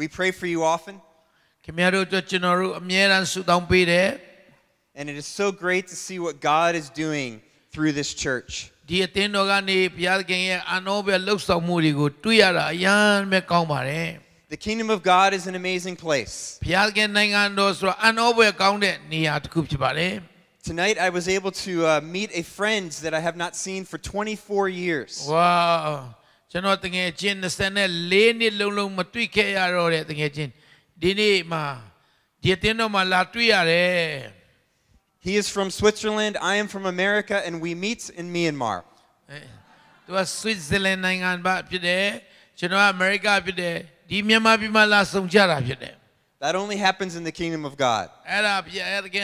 We pray for you often. And it is so great to see what God is doing through this church. Ah, the kingdom of God is an amazing place. Ah, Tonight I was able to uh, meet a friend that I have not seen for 24 years. Wow. He is from Switzerland I am from America and we meet in Myanmar သူက Switzerland နိုင်ငံဘာဖြစ်တယ်ကျွန်တော်က America ဖြစ်တယ်ဒီမြန်မာပြည်မှာလာဆုံကြတာဖြစ်တယ် That only happens in the kingdom of God does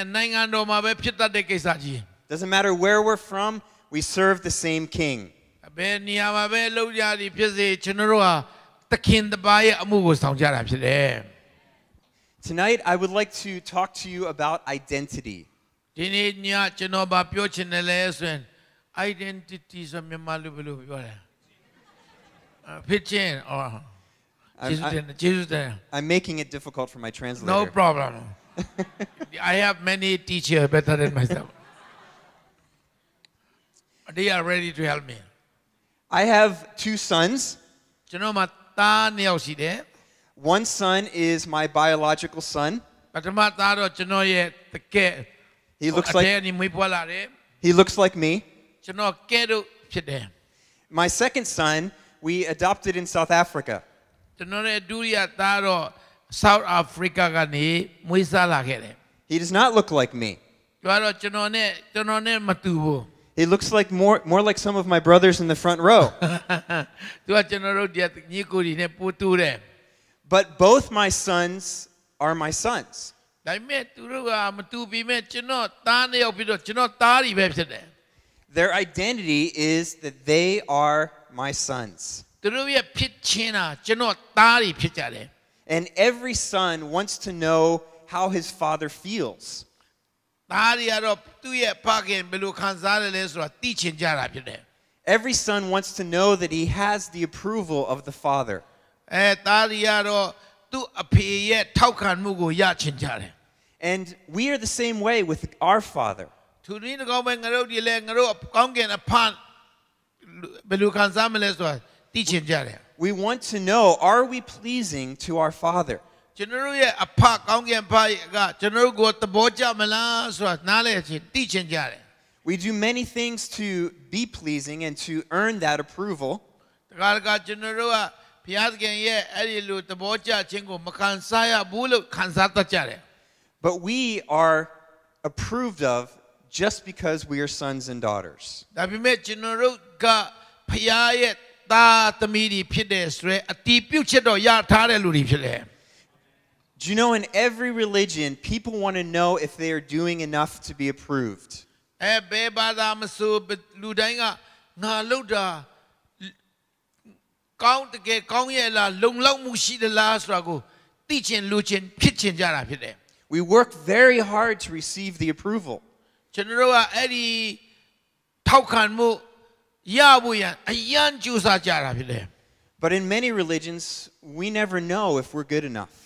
Doesn't matter where we're from we serve the same king Tonight I would like to talk to you about identity identity oh, I'm, I'm making it difficult for my translator. No problem. I have many teachers better than myself. They are ready to help me. I have two sons. One son is my biological son. He looks like he looks like me. My second son we adopted in South Africa. South Africa ကနေမွေးစားလာခဲ့တယ် He does not look like me. He looks like more, more like some of my brothers in the front row. but both my sons are my sons. Their identity is that they are my sons. And every son wants to know how his father feels. Every son wants to know that he has the approval of the father. And we are the same way with our father. We want to know are we pleasing to our father? We do many things to be pleasing and to earn that approval. But we are approved of just because we are sons and daughters. သားသမီးတွေဖြစ်တယ်ဆိုရဲအတီးပြုတ်ချက်တော့ရထားတဲ့လူတွေဖြစ်တယ် do you know in every religion, people want to know if they are doing enough to be approved? We work very hard to receive the approval. Eh, but in many religions, we never know if we're good enough.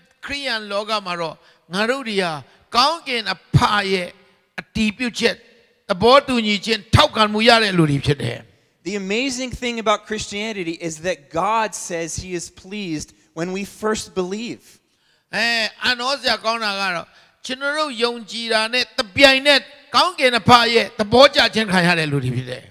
ခရိယန်လောကမှာတော့ငါတို့တွေဟာကောင်းကင်အဖရဲ့အတီးပြုတ်ချက်သဘောတူညီခြင်းထောက်ခံမှုရတဲ့လူတွေဖြစ်တယ် The amazing thing about Christianity is that God says he is pleased when we first believe. Eh, အဲအနောစရာကောင်းတာကတော့ကျွန်တော်တို့ယုံကြည်တာနဲ့တပြိုင်နက်ကောင်းကင်အဖရဲ့သဘောကျခြင်းခံရတဲ့လူတွေဖြစ်တယ်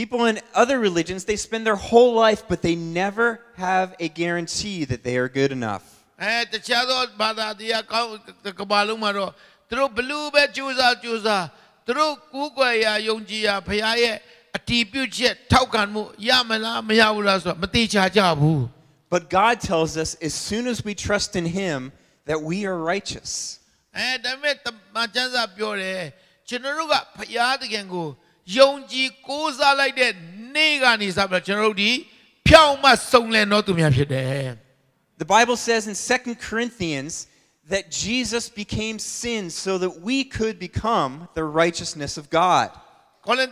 People in other religions, they spend their whole life, but they never have a guarantee that they are good enough. အဲတခြားသောဘာသာတရားကောင်းကဘာလုံးမှာတော့သူတို့ဘလူပဲကြိုးစားကြိုးစားသူတို့ကူးကွယ်ရာယုံကြည်ရာဘုရားရဲ့အတီးပြုတ်ချက်ထောက်ခံမှု ရမလားမရဘူးလားဆိုတော့မတိချာကြဘူး But God tells us as soon as we trust in him that we are righteous အဲဒါမဲ့မကျမ်းစာပြောတယ်ကျွန်တော်တို့ကဘုရားသခင်ကိုယုံကြည်ကိုးစားလိုက်တဲ့နေ့ကနေစပြီးတော့ကျွန်တော်တို့ဒီဖြောင့်မတ်စုံလင်တော်သူများဖြစ်တယ် The Bible says in Second Corinthians that Jesus became sin so that we could become the righteousness of God. Eh,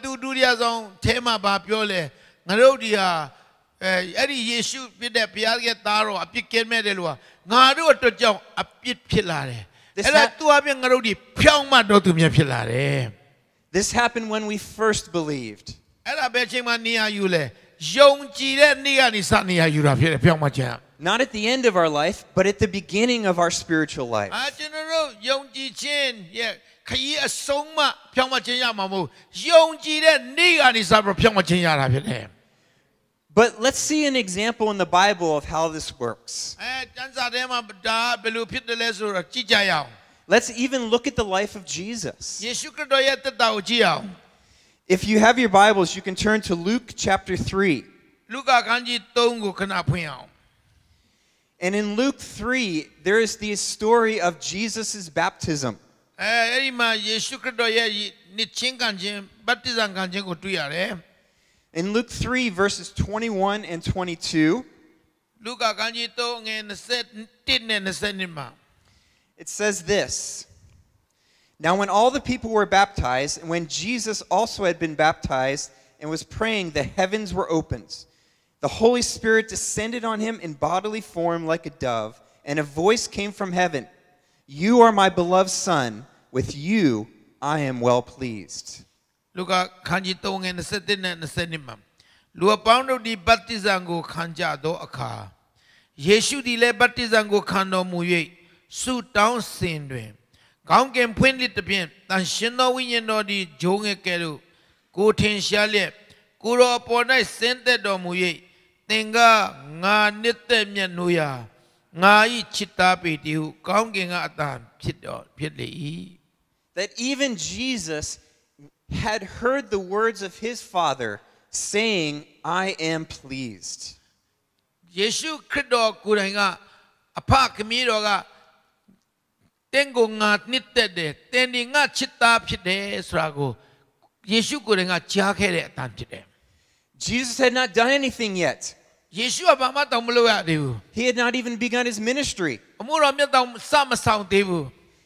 this happened when we first believed not at the end of our life, but at the beginning of our spiritual life. Ah, but let's see an example in the Bible of how this works. let Let's even look at the life of Jesus. If you have your Bibles, you can turn to Luke chapter 3. And in Luke 3, there is the story of Jesus' baptism. Eh, in Luke 3, verses 21 and 22, it says this Now, when all the people were baptized, and when Jesus also had been baptized and was praying, the heavens were opened the Holy Spirit descended on him in bodily form like a dove, and a voice came from heaven You are my beloved Son, with you I am well pleased. Look at Kanji Tong and Setin and Senimam. လူအပေါင်းတို့ဒီဗတ္တိဇံကိုခံကြသောအခါယေရှုသည်လည်းဗတ္တိဇံကိုခံတော်မူ၍ဆုတောင်းစဉ်တွင်ကောင်းကင်ဖွင့်လက်တစ်ပြင်တန်ရှင်သောဝိညာဉ်တော်သည်ဂျိုးငယ်ကဲ့သို့ကိုထင်ရှားလျက်ကိုတော်အပေါ်၌ဆင်းသက်တော်မူ၍ uh, that even jesus had heard the words of his father saying i am pleased Jesus khrit do ku dai nga apha kami do ga nga nite de ten nga chitta phit de so ra ko nga cha khe de Jesus had not done anything yet, he had not even begun his ministry.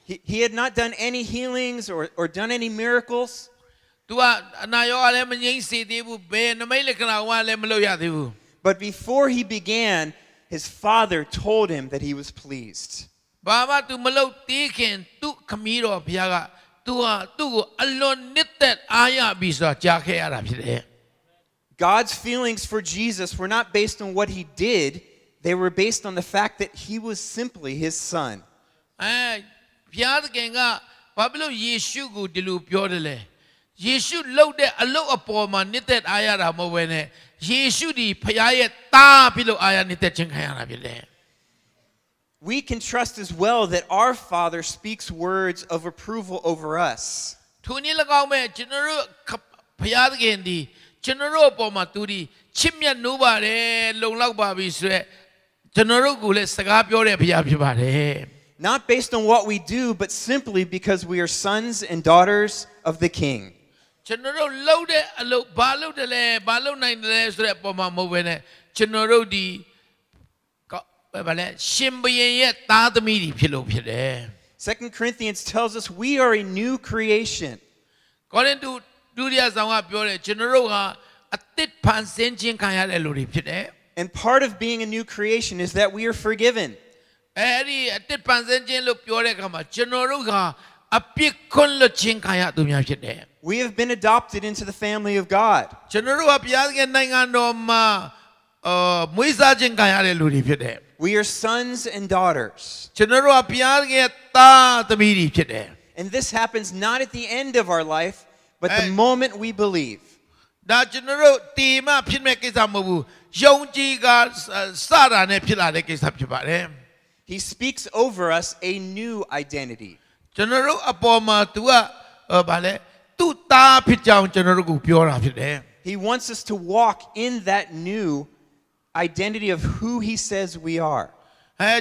He, had not done any healings or, or done any miracles. But before he began, his father told him that he was pleased. God's feelings for Jesus were not based on what he did, they were based on the fact that he was simply his son. Eh, we can trust as well that our Father speaks words of approval over us. ထိုနည်း၎င်းမဲ့ကျွန်တော်တို့ဖခင်သခင်ဒီ not based on what we do, but simply because we are sons and daughters of the King. Second Corinthians tells us we are a new creation. And part of being a new creation is that we are forgiven. Eh, we have been adopted into the family of God. Uh, we are sons and daughters. And this happens not at the end of our life, but the moment we believe, ah, uh, He speaks over us a new identity ah, eh? He wants us to walk in that new identity of who he says we are ah,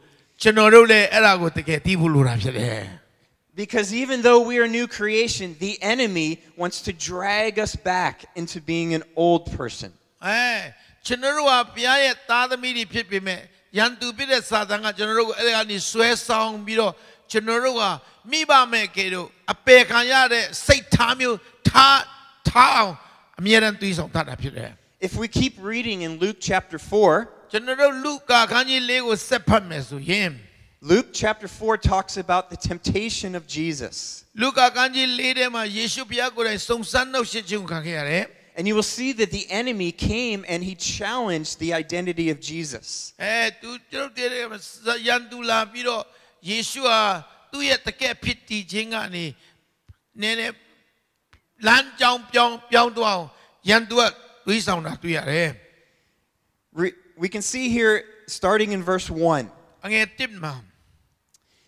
Because even though we are new creation, the enemy wants to drag us back into being an old person. Eh, if we keep reading in Luke chapter 4, Luke chapter 4 talks about the temptation of Jesus. And you will see that the enemy came and he challenged the identity of Jesus. Re we can see here, starting in verse 1.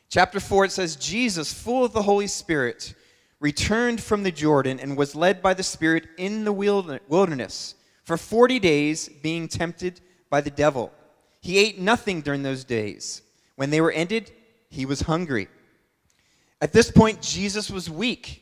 Chapter 4, it says, Jesus, full of the Holy Spirit, returned from the Jordan and was led by the Spirit in the wilderness for 40 days, being tempted by the devil. He ate nothing during those days. When they were ended, he was hungry. At this point, Jesus was weak.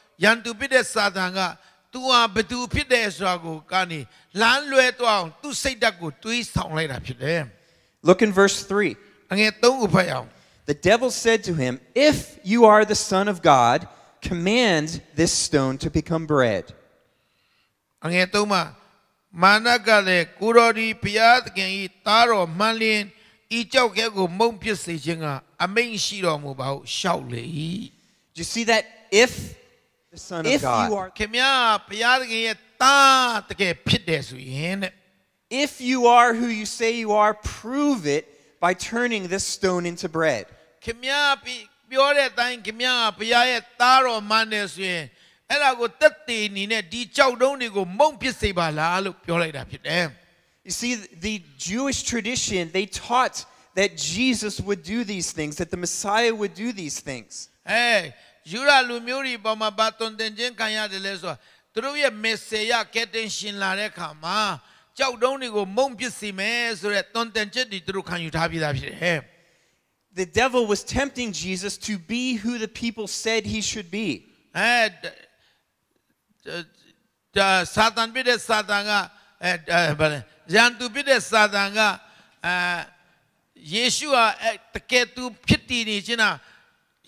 yang tu pide sahaja, tuan betul pide suaku kani, lan luai tuan tu sedaku tuh istang lain apa pide? Look in verse three. The devil said to him, "If you are the son of God, command this stone to become bread." Angin tuma ma, kali kurori piat kengi taro malin icau kego mumpis sijenga amengsiromu bau shaulei. Do you see that if the Son of if God. You are, If you are who you say you are, prove it by turning this stone into bread. You see the Jewish tradition they taught that Jesus would do these things that the Messiah would do these things. Hey Jura lumiuri bama baton tenjen kaya deleso. Truye meseya keten shin lare kama. doni go mong pisi mesure ton tenjen di tru kanyu tabi The devil was tempting Jesus to be who the people said he should be. Satan bide satanga. Jan tu bide satanga. Yeshua teketu piti ni jina.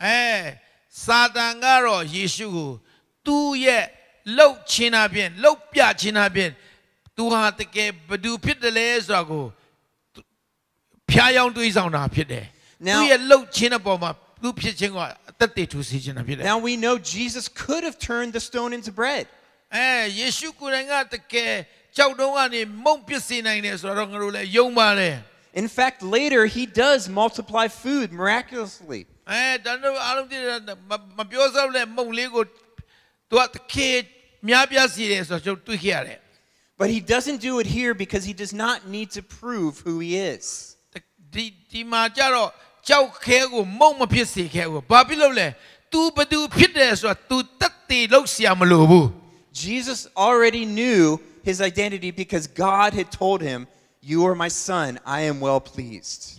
Eh, Satangaro Yeshugu, Tu ye, Lok China bin, Lok Pya China bin, pit de leh, Sra go, Pya yang tu isang na ye, Lok China po ma, Tu pit ching Now we know Jesus could have turned the stone into bread. In fact, later he does multiply food miraculously. But he doesn't do it here because he does not need to prove who he is. Jesus already knew his identity because God had told him you are my son I am well pleased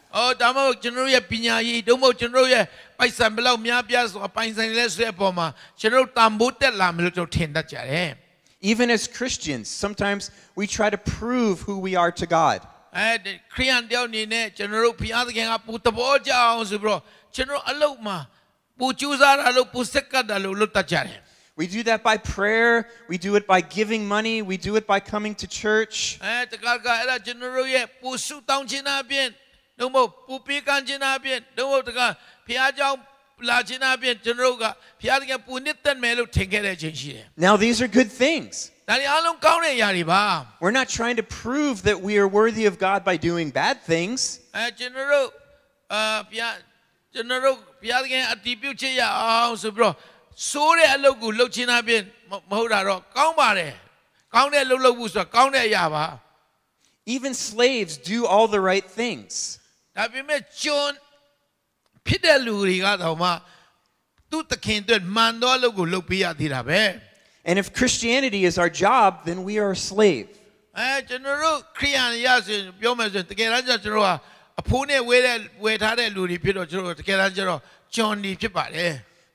အော်ဒါမှမဟုတ်ကျွန်တော်တို့ရဲ့ပညာရေးဒုမဟုတ်ကျွန်တော်တို့ရဲ့ပိုက်ဆံဘလောက်များပြားဆိုတာပိုင်ဆိုင်လဲဆိုတဲ့အပေါ်မှာကျွန်တော်တို့တန်ဖိုးတက်လာမလို့ကျွန်တော်ထင်တတ်ကြတယ် Even as Christians sometimes we try to prove who we are to God အဲခရိယန်တယောက်အနေနဲ့ကျွန်တော်တို့ဘုရားသခင်ကပူတဘောကြအောင်ဆိုပြီးတော့ကျွန်တော်အလုပ်မှာပူကျူးစားတာလို့ပူစက်ကတ်တာလို့လုပ်တတ်ကြတယ် We do that by prayer. We do it by giving money. We do it by coming to church. Now these are good things. We're not trying to prove that we are worthy of God by doing bad things. Even slaves do all the right things. ဒါပေမဲ့ကျွန်ဖြစ်တဲ့လူတွေကတောင်မှသူ့သခင်အတွက်မှန်သောအလုပ်ကိုလုပ်ပေးရသေးတာပဲ And if Christianity is our job then we are a slave အဲကျွန်တော်တို့ခရိယန်ရဆိုပြောမယ်ဆိုတကယ်တမ်းကျကျွန်တော်ကအဖိုးနဲ့ဝဲတဲ့ဝဲထားတဲ့လူတွေဖြစ်တော့ကျွန်တော်တကယ်တမ်းကျတော့ကျွန်ဒီဖြစ်ပါတယ်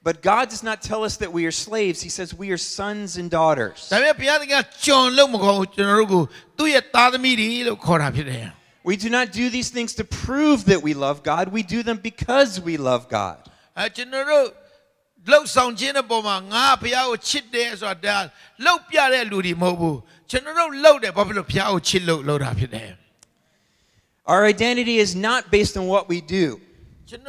But God does not tell us that we are slaves. He says we are sons and daughters. We do not do these things to prove that we love God. We do them because we love God. Our identity is not based on what we do. Just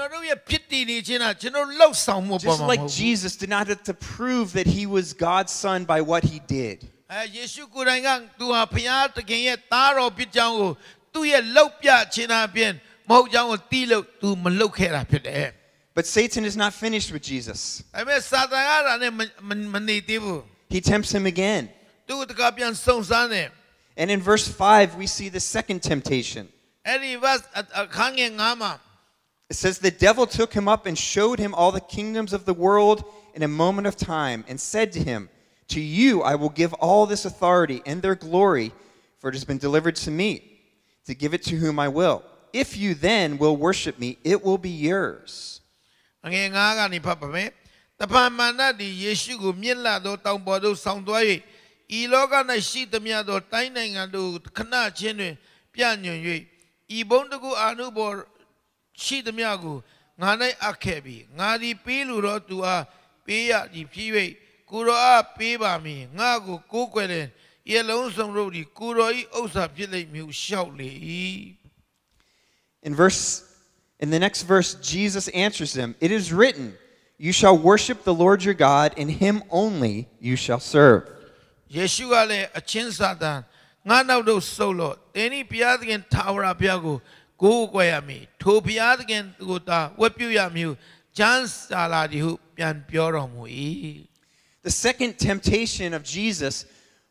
like Jesus did not have to prove that he was God's son by what he did. But Satan is not finished with Jesus. He tempts him again. And in verse 5 we see the second temptation. Uh, it says, The devil took him up and showed him all the kingdoms of the world in a moment of time, and said to him, To you I will give all this authority and their glory, for it has been delivered to me, to give it to whom I will. If you then will worship me, it will be yours. ငယ်ငါးကနေဖတ်ပါမယ်။တပံမာနသည်ယေရှုကိုမြင့်လာသောတောင်ပေါ်သို့ဆောင်သွား၍ဤလောက၌ရှိသမျှသောတိုင်းနိုင်ငံတို့ခဏချင်းတွင် ပြညွန်၍ဤဘုံတကူအာနုဘော်ရှိသမျှကိုငါ၌အပ်ခဲ့ပြီ။ငါသည်ပေးလိုသောသူအားပေးရသည်ဖြစ်၍ကိုရောအားပေးပါမည်။ငါကိုကိုးကွယ်တယ်။ In verse in the next verse jesus answers them it is written you shall worship the lord your god and him only you shall serve the second temptation of jesus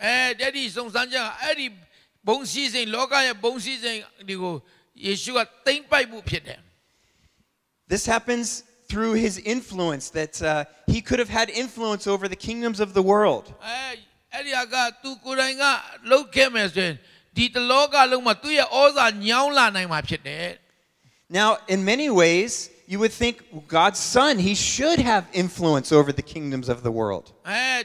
This happens through his influence that uh, he could have had influence over the kingdoms of the world Now in many ways you would think God's son, he should have influence over the kingdoms of the world. Eh,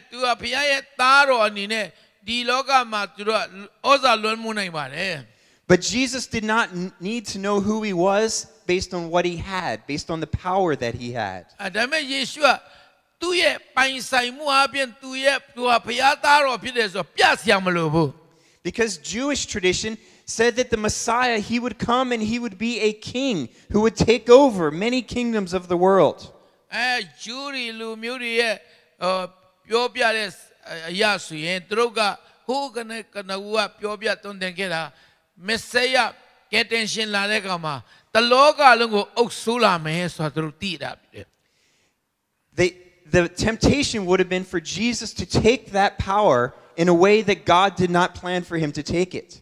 but Jesus did not need to know who he was based on what he had, based on the power that he had. Because Jewish tradition said that the Messiah, he would come and he would be a king who would take over many kingdoms of the world. The the temptation would have been for Jesus to take that power in a way that God did not plan for him to take it.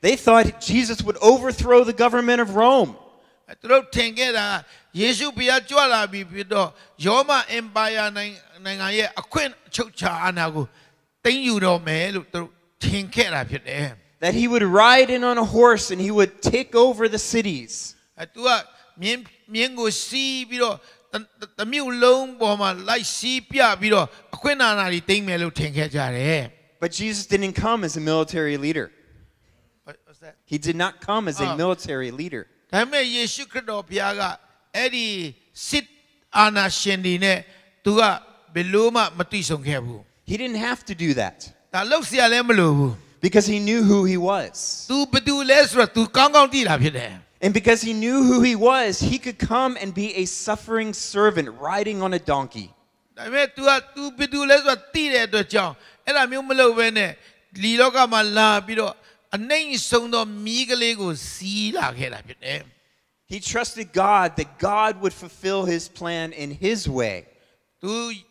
They thought Jesus would overthrow the government of Rome. That he would ride in on a horse and he would take over the cities. But Jesus didn't come as a military leader. He did not come as a uh, military leader. He didn't have to do that. Because he knew who he was. And because he knew who he was, he could come and be a suffering servant riding on a donkey. He trusted God that God would fulfill his plan in his way. The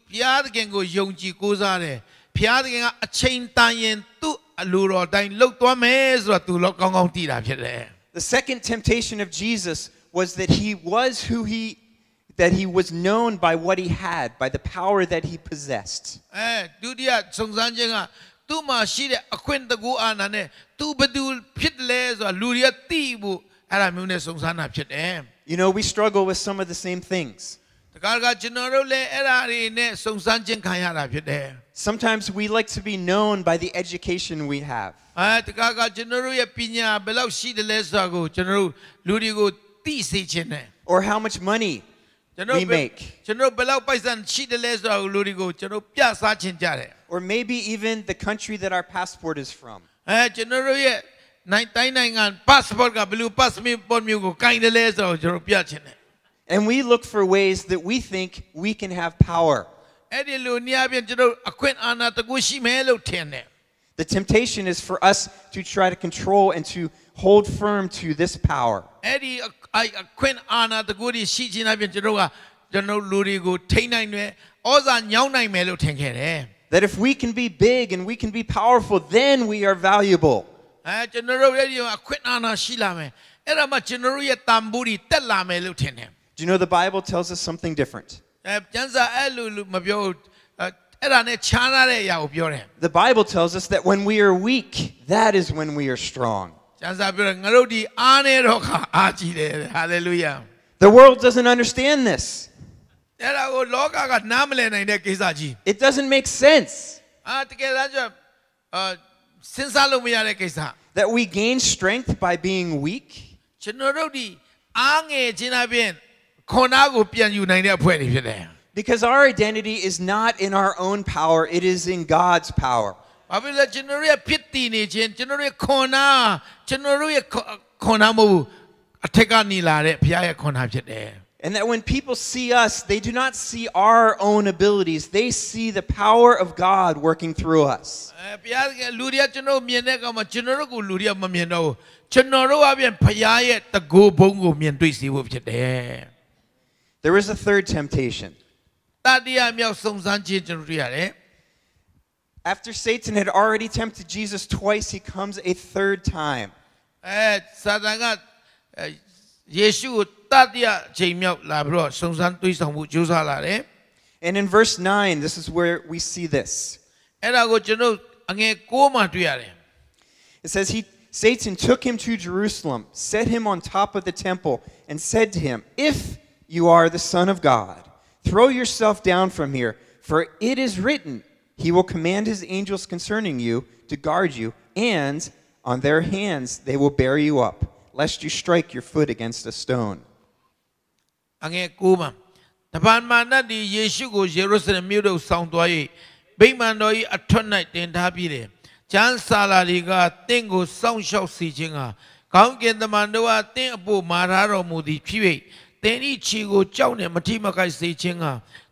second temptation of Jesus was that he was who he that he was known by what he had, by the power that he possessed. အဲဒုတိယစုံစမ်းခြင်းက tu masih ada akuin tegu anane tu betul fit les atau tibu alamune songsana fit em. You know we struggle with some of the same things. Sometimes we like to be known by the education we have. Or how much money we make or maybe even the country that our passport is from. Eh, eh, and we look for ways that we think we can have power. Eh, the temptation is for us to try to control and to hold firm to this power. And that if we can be big and we can be powerful, then we are valuable. Eh, Do you know the Bible tells us something different? Eh, eh, the Bible tells us that when we are weak, that is when we are strong. The world doesn't understand this. It doesn't make sense အာတကယ်တမ်းကျအာစဉ်းစားလို့မရတဲ့ကိစ္စ That we gain strength by being weak ကျွန်တော်တို့ဒီအားငယ်ခြင်းအပြင်ခွန်အားကိုပြန်ယူနိုင်တဲ့အဖွဲ့အစည်းဖြစ်တယ် Because our identity is not in our own power, it is in God's power. And and that when people see us, they do not see our own abilities. They see the power of God working through us. Eh, there is a third temptation. After Satan had already tempted Jesus twice, he comes a third time. Eh, ယေရှုကိုတတိယချိန်မြောက်လာပြီးတော့စုံစမ်းတွေးဆောင်မှုကြိုးစားလာတယ် And in verse 9 this is where we see this It says he Satan took him to Jerusalem set him on top of the temple and said to him if you are the son of God throw yourself down from here for it is written he will command his angels concerning you to guard you and on their hands they will bear you up lest you strike your foot against a stone. အငယ်9မှာတပန်မာနတ်ဒီယေရှုကိုယေရုရှလင်မြို့သို့ဆောင်သွား၍ဗိမာန်တော်၏အထွတ်၌တင်ထားပြီးတယ်။ကျမ်းစာလာဒီကတင့်ကိုစောင့်ရှောက်စီခြင်းကကောင်းကင်တမန်တော်ကတင့်အဖို့မာထားတော်မူသည်ဖြစ်၍တင်ဤခြေကိုကြောက်နှင့်မထိမကိုက်စေခြင်းက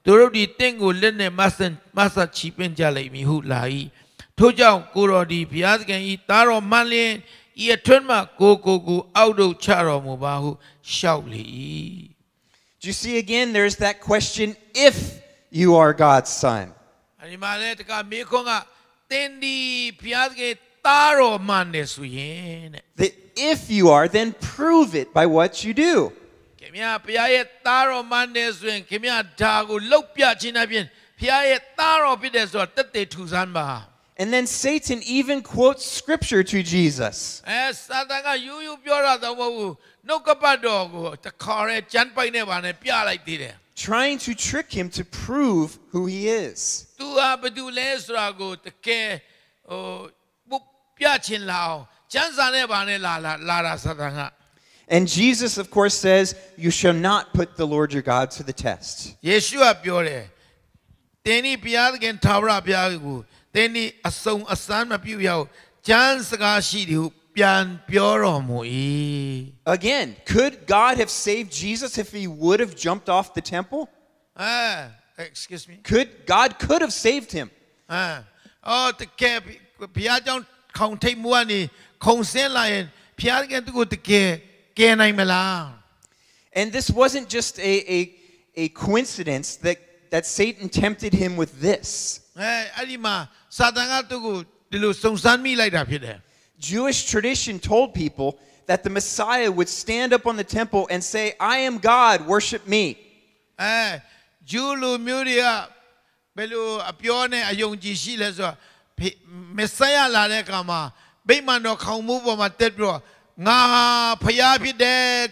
သူတို့ဒီတင့်ကိုလက်နှင့်မဆန်မဆတ်ချီပင်ကြလိမ့်မည်ဟုလာ၏။ထို့ကြောင့်ကိုတော်ဒီဘုရားသခင်ဤသားတော်မှန်လျင် You turn ma go go go auto charo mubahu shawli. do you see again there's that question if you are god's son ani ma le ta mi kon ga tin di phya if you are then prove it by what you do and then Satan even quotes scripture to Jesus. Trying to trick him to prove who he is. Ah, oh, and Jesus, of course, says, You shall not put the Lord your God to the test. Again, could God have saved Jesus if he would have jumped off the temple? Ah, excuse me. Could God could have saved him? Ah, oh, the cap, pia jang kong tei muani kong sen lai pia gan tu the cap kai nai malang. And this wasn't just a, a, a coincidence that, that Satan tempted him with this. Eh, Jewish tradition told people that the Messiah would stand up on the temple and say, I am God, worship me. ayong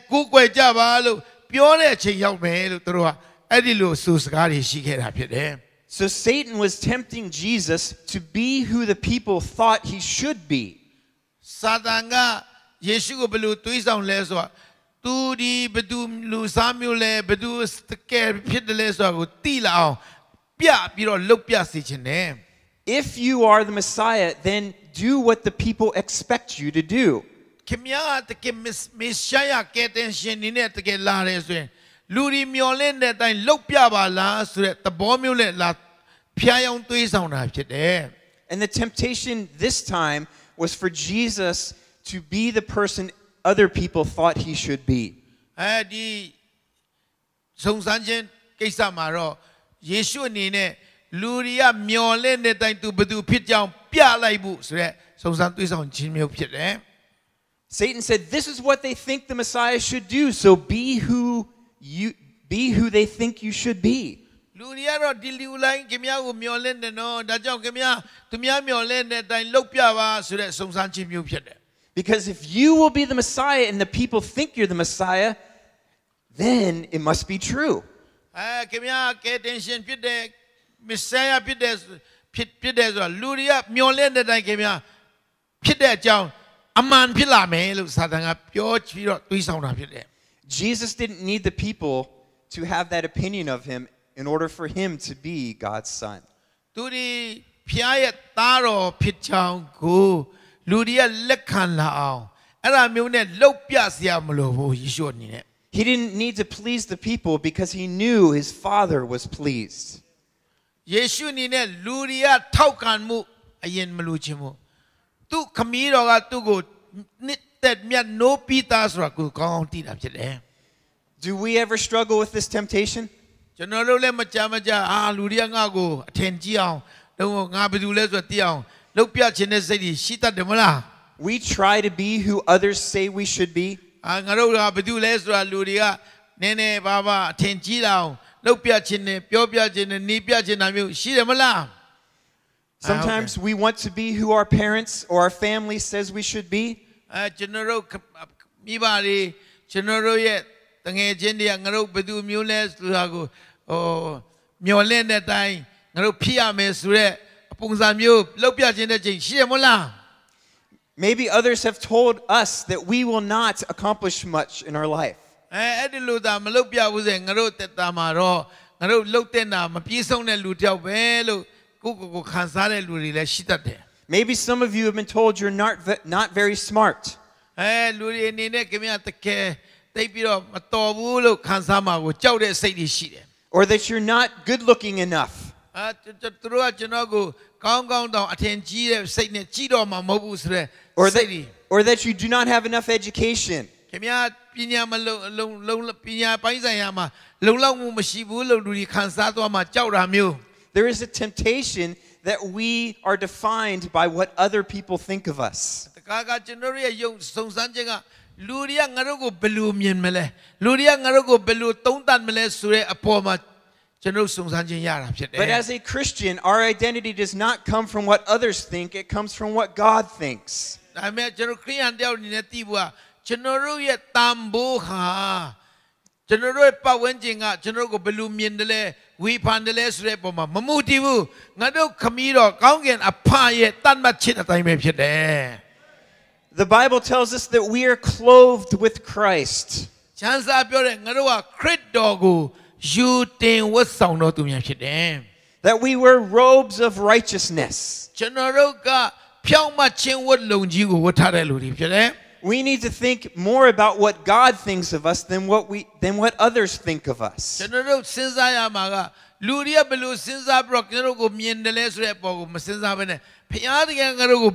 matetro ပြောတဲ့အချိန်ရောက်မယ်လို့သူတို့ကအဲ့ဒီလိုဆူစကားတွေရှိခဲ့တာဖြစ်တယ်။ so Satan was tempting Jesus to be who the people thought he should be. If you are the Messiah, then do what the people expect you to do. And the temptation this time was for Jesus to be the person other people thought he should be. အဲဒီစုံစမ်းခြင်းကိစ္စမှာတော့ယေရှုအနေနဲ့လူတွေကမျော်လင့်တဲ့တိုင်သူဘသူဖြစ်ကြောင်းပြလိုက်ဖို့ဆိုရက်စုံစမ်းသွေးဆောင်ခြင်းမျိုးဖြစ်တယ် Satan said this is what they think the Messiah should do so be who you be who they think you should be because if you will be the Messiah and the people think you're the Messiah then it must be true Messiah Jesus didn't need the people to have that opinion of him in order for him to be God's son He didn't need to please the people because he knew his father was pleased Do we ever struggle with this temptation? Jenaru le macam macam, ah luria ngaku, tenjiao, lalu ngapa dulu le suatiao, lalu piat jenis sedi, sihat We try to be who others say we should be. Ah ngaruh ngapa dulu le suat luria, nenek bapa tenjiao, lalu piat jenis, piat piat jenis, ni piat jenis namu, sihat deh Sometimes we want to be who our parents or our family says we should be. Ah jenaru, mibari, jenaru ye Maybe others have told us that we will not accomplish much in our life. Maybe some of you have been told you're not, not very smart. Or that you're not good looking enough. Or that, or that you do not have enough education. There is a temptation that we are defined by what other people think of us. လူတွေကငါတို့ကိုဘယ်လိုမြင်မလဲလူတွေကငါတို့ကိုဘယ်လိုသုံးသပ်မလဲဆိုတဲ့အပေါ်မှာ But as a Christian, our identity does not come from what others think, it comes from what God thinks. The Bible tells us that we are clothed with Christ. That we wear robes of righteousness. we need to think more about what God thinks of us than what we than what others think of us. After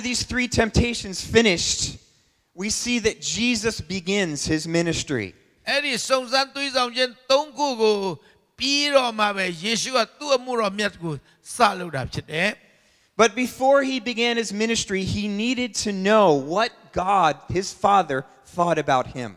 these three temptations finished we see that Jesus begins his ministry But before he began his ministry, he needed to know what God, his Father, thought about him.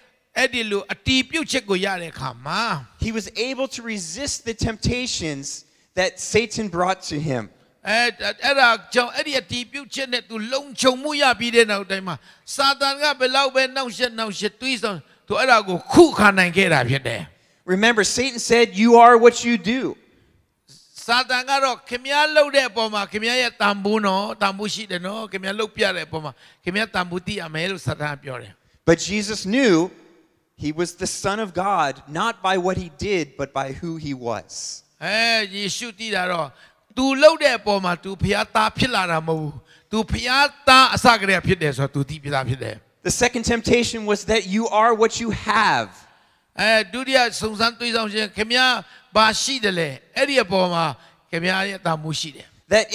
He was able to resist the temptations that Satan brought to him. Remember, Satan said, You are what you do. But Jesus knew he was the Son of God, not by what he did, but by who he was. The second temptation was that you are what you have. That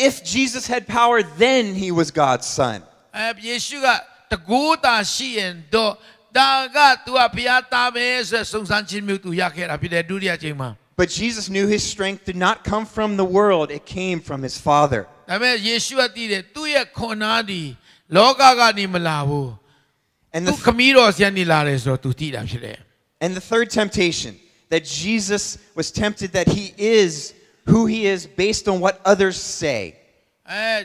if Jesus had power, then he was God's Son. But Jesus knew his strength did not come from the world, it came from his Father. And the third temptation that Jesus was tempted that he is who he is based on what others say. Eh,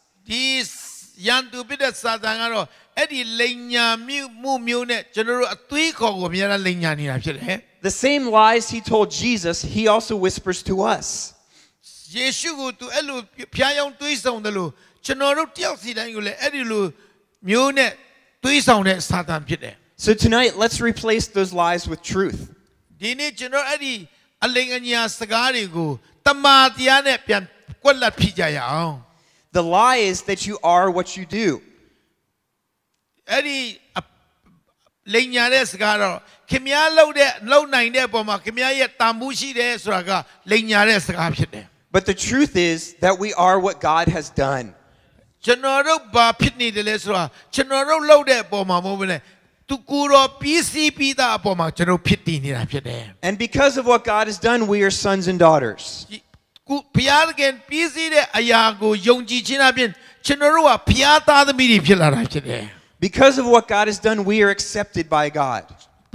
The same lies he told Jesus, he also whispers to us. So tonight, let's replace those lies with truth. Let's the lie is that you are what you do. Uh, but the truth is that we are what God has done. ကျွန်တော်တို့ဘာဖြစ်နေတယ်လဲဆိုတာကျွန်တော်တို့လှုပ်တဲ့အပေါ်မှာမဟုတ်ဘူးလေသူကိုယ်တော်ပြီးစီးပြီးသားအပေါ်မှာကျွန်တော်ဖြစ်တည်နေတာဖြစ်တယ် And because of what God has done we are sons and daughters. ကိုဘုရားသခင်ပြီးစီးတဲ့အရာကိုယုံကြည်ခြင်းအပြင်ကျွန်တော်တို့ကဘုရားသားသမီးတွေဖြစ်လာတာဖြစ်တယ် Because of what God has done we are accepted by God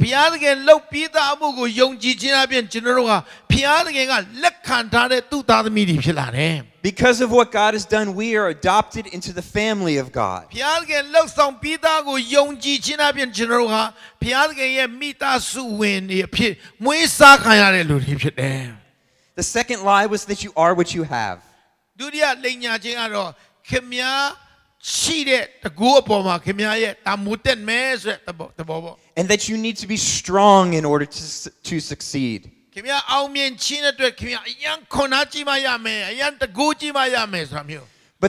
ဘုရားသခင်လှုပ်ပြီးသားမှုကိုယုံကြည်ခြင်းအပြင်ကျွန်တော်တို့ကဘုရားသခင်ကလက်ခံထားတဲ့သူ့သားသမီးတွေဖြစ်လာတယ် Because of what God has done we are adopted into the family of God ဘုရားသခင်လှုပ်ဆောင်ပြီးသားကိုယုံကြည်ခြင်းအပြင်ကျွန်တော်တို့ကဘုရားသခင်ရဲ့မိသားစုဝင်တွေအဖြစ်မွေးစားခံရတဲ့လူတွေဖြစ်တယ် the second lie was that you are what you have. And that you need to be strong in order to, to succeed. But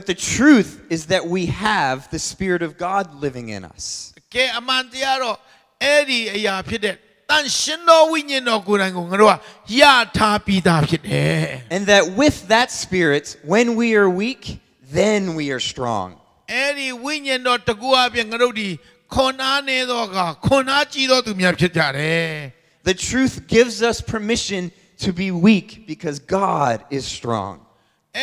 the truth is that we have the Spirit of God living in us. And that with that spirit, when we are weak, then we are strong. The truth gives us permission to be weak because God is strong.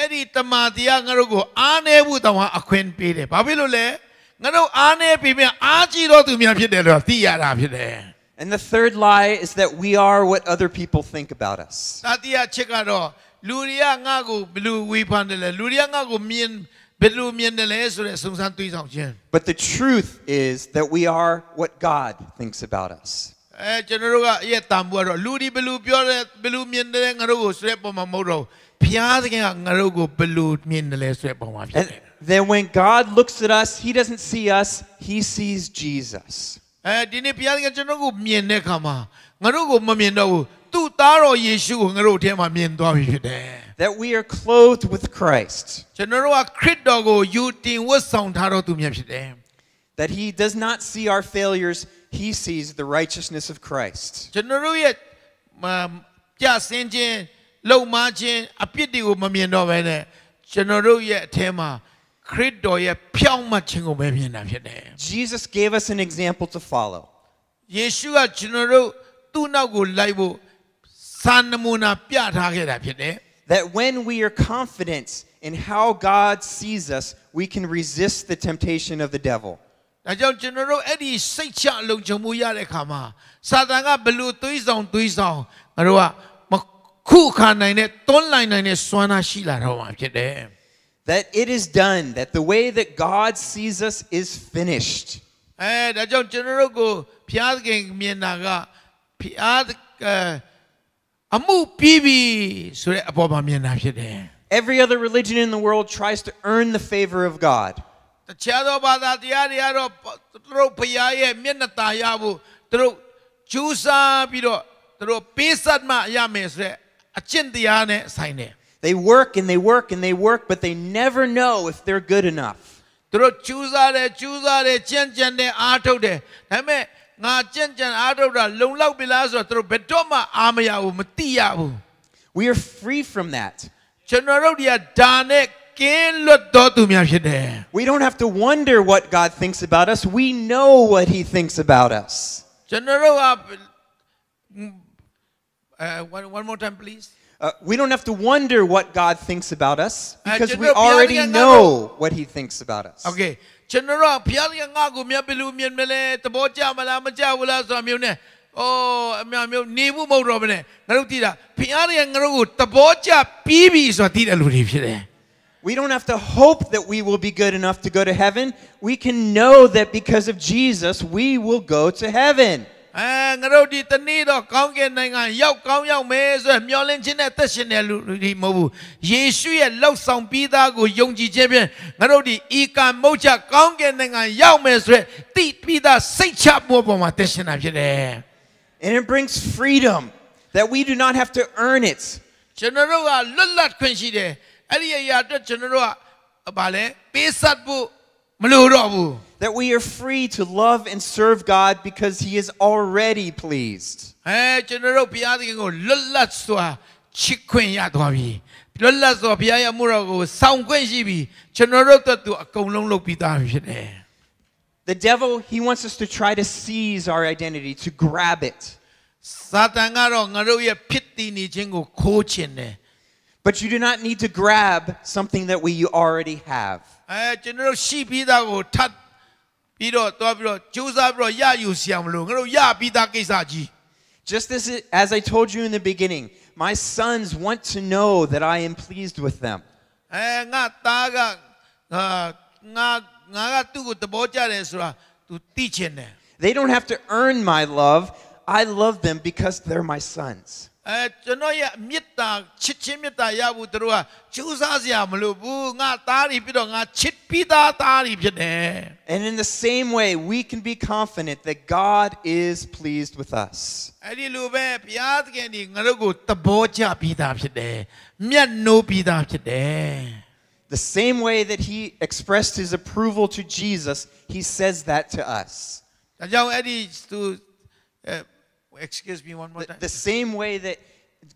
ငါတို့အားနေပြီမြအားကြီးတော့သူများဖြစ်တယ်လို့သိရတာဖြစ်တယ် and the third lie is that we are what other people think about us. But the truth is that we are what God thinks about us. Eh, and then, when God looks at us, He doesn't see us, He sees Jesus. အဲဒီနေ့ဘုရားသခင်ကျွန်တော်ကိုမြင်တဲ့အခါမှာငါတို့ကိုမမြင်တော့ဘူးသူ့သားတော်ယေရှုကိုငါတို့ထဲမှာမြင်သွားပြီဖြစ်တယ် That we are clothed with Christ ကျွန်တော်ကခရစ်တော်ကိုယူတင်ဝတ်ဆောင်ထားတော်သူများဖြစ်တယ် That he does not see our failures he sees the righteousness of Christ ကျွန်တော်ရဲ့ပြဆင်းခြင်းလုံမခြင်းအပြစ်တွေကိုမမြင်တော့ဘဲနဲ့ကျွန်တော်ရဲ့အထဲမှာ Jesus gave us an example to follow That when we are confident in how God sees us we can resist the temptation of the devil ဒါကြောင့်ကျွန်တော်တို့အဲ့ဒီစိတ်ချလုံခြုံမှုရတဲ့အခါမှာစာတန်ကဘလို့သွေးဆောင်သွေးဆောင်ငါတို့ကမခုခံနိုင်တဲ့တွန်းလှန်နိုင်တဲ့စွမ်းနာရှိလာတော့မှာဖြစ်တယ် that it is done, that the way that God sees us is finished. Eh, Every other religion in the world tries to earn the favor of God. They work and they work and they work, but they never know if they're good enough. We are free from that We don't have to wonder what God thinks about us we know what he thinks about us mm, uh, one more time please uh, we don't have to wonder what God thinks about us ah, because we already know what He thinks about us. Okay. Oh, we don't have to hope that we will be good enough to go to heaven. We can know that because of Jesus, we will go to heaven. အဲငရုတ်ဒီတနေ့တော့ကောင်းကင်နိုင်ငံရောက်ကောင်းရောက်မယ်ဆိုမျောလင်းခြင်းနဲ့သက်ရှင်တယ်လူဒီမဟုတ်ဘူးယေရှုရဲ့လောက်ဆောင်ပြီးသားကိုယုံကြည်ခြင်းဖြင့်ငရုတ်ဒီဤကံမုတ်ချကောင်းကင်နိုင်ငံရောက်မယ်ဆိုတိပြီးသားစိတ်ချမှုပေါ်မှာသက်ရှင်တာဖြစ်တယ် And it brings freedom that we do not have to earn it ကျွန်တော်တို့ကလွတ်လပ်ခွင့်ရှိတယ်အဲ့ဒီအရာအတွက်ကျွန်တော်တို့ကဘာလဲပေးဆက်ဖို့မလိုတော့ဘူး that we are free to love and serve God because He is already pleased. The devil he wants us to try to seize our identity, to grab it. But you do not need to grab something that we already have. Just as, it, as I told you in the beginning, my sons want to know that I am pleased with them. Eh, they don't have to earn my love. I love them because they're my sons. Eh, and in the same way, we can be confident that God is pleased with us. The same way that he expressed his approval to Jesus, he says that to us. Excuse me one more the, time. The same way that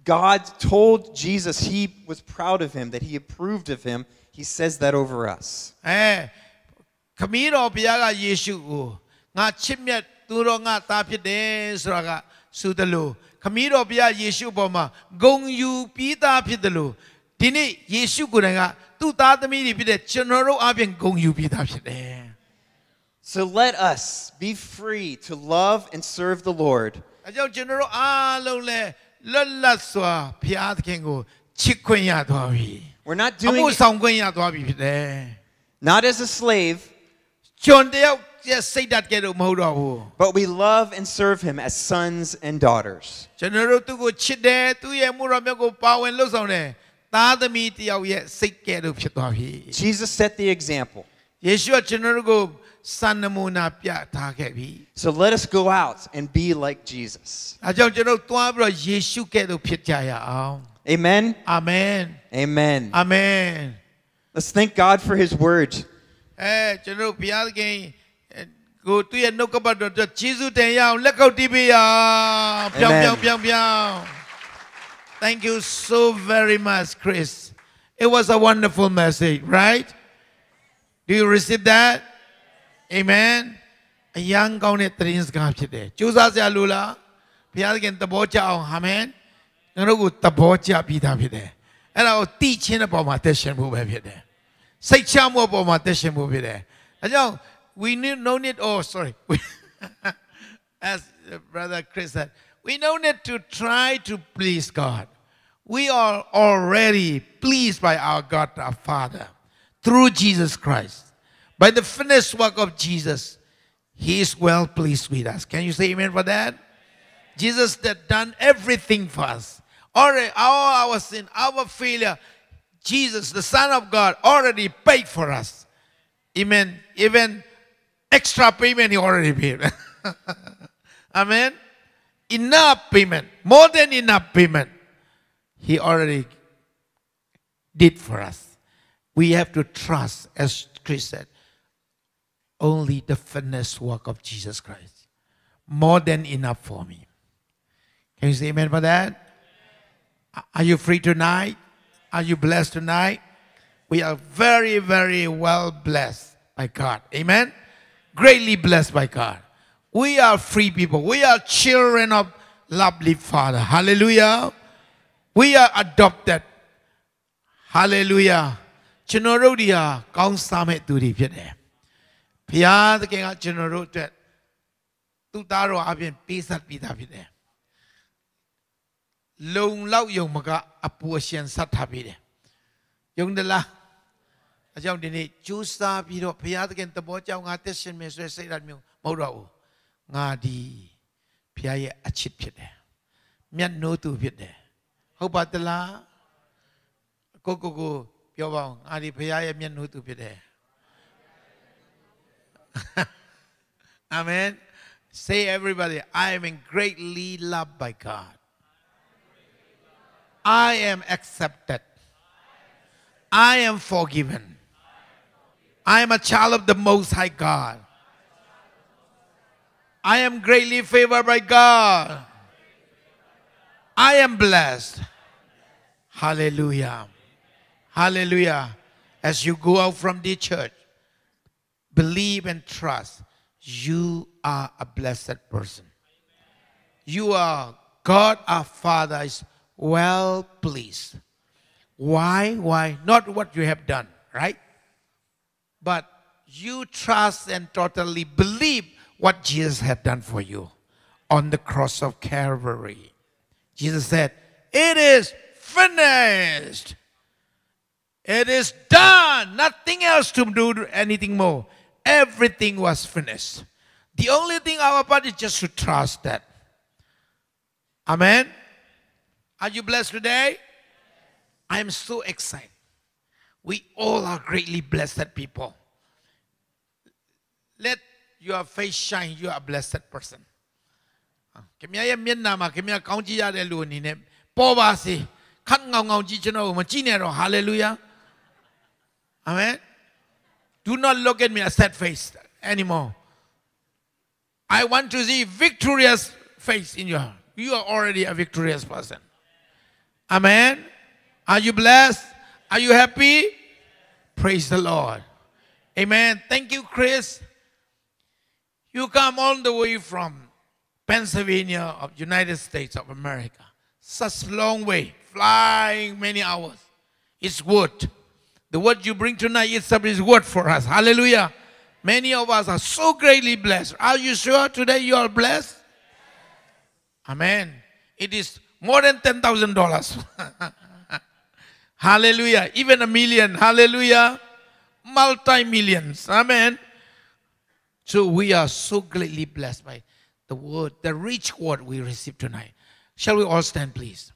God told Jesus he was proud of him, that he approved of him, he says that over us. အဲခမည်းတော်ဘုရားကယေရှုကိုငါချစ်မြတ်သူတော်ငါသားဖြစ်တယ်ဆိုတာကဆိုသလိုခမည်းတော်ဘုရားယေရှုအပေါ်မှာဂုဏ်ယူပြီးသားဖြစ်တယ်လို့ဒီနေ့ယေရှုကိုယ်တိုင်ကသူ့သားသမီးတွေဖြစ်တဲ့ကျွန်တော်တို့အပြင်ဂုဏ်ယူပြီးသားဖြစ်တယ် eh, So let us be free to love and serve the Lord အကြောင်းကျွန်တော်တို့အားလုံးလည်းလွတ်လပ်စွာဘုရားသခင်ကိုချစ်ခွင့်ရသွားပြီ We're not အ doing မှု it ဆောင်ခွင့်ရသွားပြီဖြစ်တယ် not as a slave, ကျွန်တယောက်ရဲ့စိတ်ဓာတ်ကဲတော့မဟုတ်တော့ဘူး but we love and serve him as sons and daughters. ကျွန်တော်တို့သူ့ကိုချစ်တယ်သူ့ရဲ့မှုတော်မြတ်ကိုပါဝင်လှုပ်ဆောင်တယ်သားသမီးတယောက်ရဲ့စိတ်ကဲတော့ဖြစ်သွားပြီ Jesus set the example. ယေရှုကကျွန်တော်တို့ကို so let us go out and be like Jesus Amen. Amen. Amen. Amen. Let's thank God for his word. အဲကျွန်တော်ဘုရားသခင်ကိုသူ့ရဲ့နှုတ်ကပတ်တော်အတွက်ယေရှုတင်ရအောင်လက်ကုပ်တီးပေးရအောင်ပြောင်းပြောင်းပြောင်းပြောင်း eh, eh, Thank you so very much Chris. It was a wonderful message, right? Do you receive that? Amen. A young count of three is going to be there. Choose us, Alula. Pia again, the bocha, Amen. No good, the bocha be done with it. And I'll teach him about my attention move every day. Say, Cham up on my attention move every day. And now, we need no need, oh, sorry. as Brother Chris said, we no need to try to please God. We are already pleased by our God, our Father, through Jesus Christ by the finished work of Jesus, He is well pleased with us. Can you say amen for that? Jesus that done everything for us. Already, all our sin, our failure, Jesus, the Son of God, already paid for us. Amen. Even extra payment He already paid. amen. Enough payment, more than enough payment, He already did for us. We have to trust, as Chris said only the finished work of Jesus Christ. More than enough for me. Can you say amen for that? Are you free tonight? Are you blessed tonight? We are very, very well blessed by God. Amen? Greatly blessed by God. We are free people. We are children of lovely Father. Hallelujah. We are adopted. Hallelujah. ကျွန်တော်တို့တွေဟာကောင်းစားမဲ့သူတွေဖြစ်တယ်ဘုရားသခင်ကကျွန်တော်တို့အတွက်သူ့သားတော်အပြင်ပေးဆက်ပြီးသားဖြစ်တယ်လုံလောက်ယုံမကအပူအရှင်ဆက်ထားပြီးတယ်ယုံတလားအကြောင်းဒီနေ့ကြိုးစားပြီးတော့ဘုရားသခင်သဘောကြောင့်ငါသက်ရှင်မယ်ဆိုတဲ့စိတ်ဓာတ်မျိုးမဟုတ်တော့ဘူးငါဒီဘုရားရဲ့အချစ်ဖြစ်တယ်မျက်နှိုးသူဖြစ်တယ်ဟုတ်ပါတလားကိုကိုကိုပြောပါဦးငါဒီဘုရားရဲ့မျက်နှိုးသူဖြစ်တယ် Amen. Say everybody, I am greatly loved by God. I am accepted. I am forgiven. I am a child of the Most High God. I am greatly favored by God. I am blessed. Hallelujah. Hallelujah. As you go out from the church, believe and trust, you are a blessed person. You are God our Father is well pleased. Why? Why? Not what you have done, right? But you trust and totally believe what Jesus had done for you on the cross of Calvary. Jesus said, It is finished. It is done. Nothing else to do, anything more. Everything was finished. The only thing our part is just to trust that. Amen. Are you blessed today? I am so excited. We all are greatly blessed people. Let your face shine. You are blessed person. hallelujah. Amen. Do not look at me a sad face anymore. I want to see victorious face in your heart. You are already a victorious person. Amen. Are you blessed? Are you happy? Praise the Lord. Amen. Thank you, Chris. You come all the way from Pennsylvania of United States of America. Such long way, flying many hours. It's worth. The word you bring tonight is word for us. Hallelujah. Many of us are so greatly blessed. Are you sure today you are blessed? Amen. It is more than $10,000. Hallelujah. Even a million. Hallelujah. Multi millions. Amen. So we are so greatly blessed by the word, the rich word we receive tonight. Shall we all stand, please?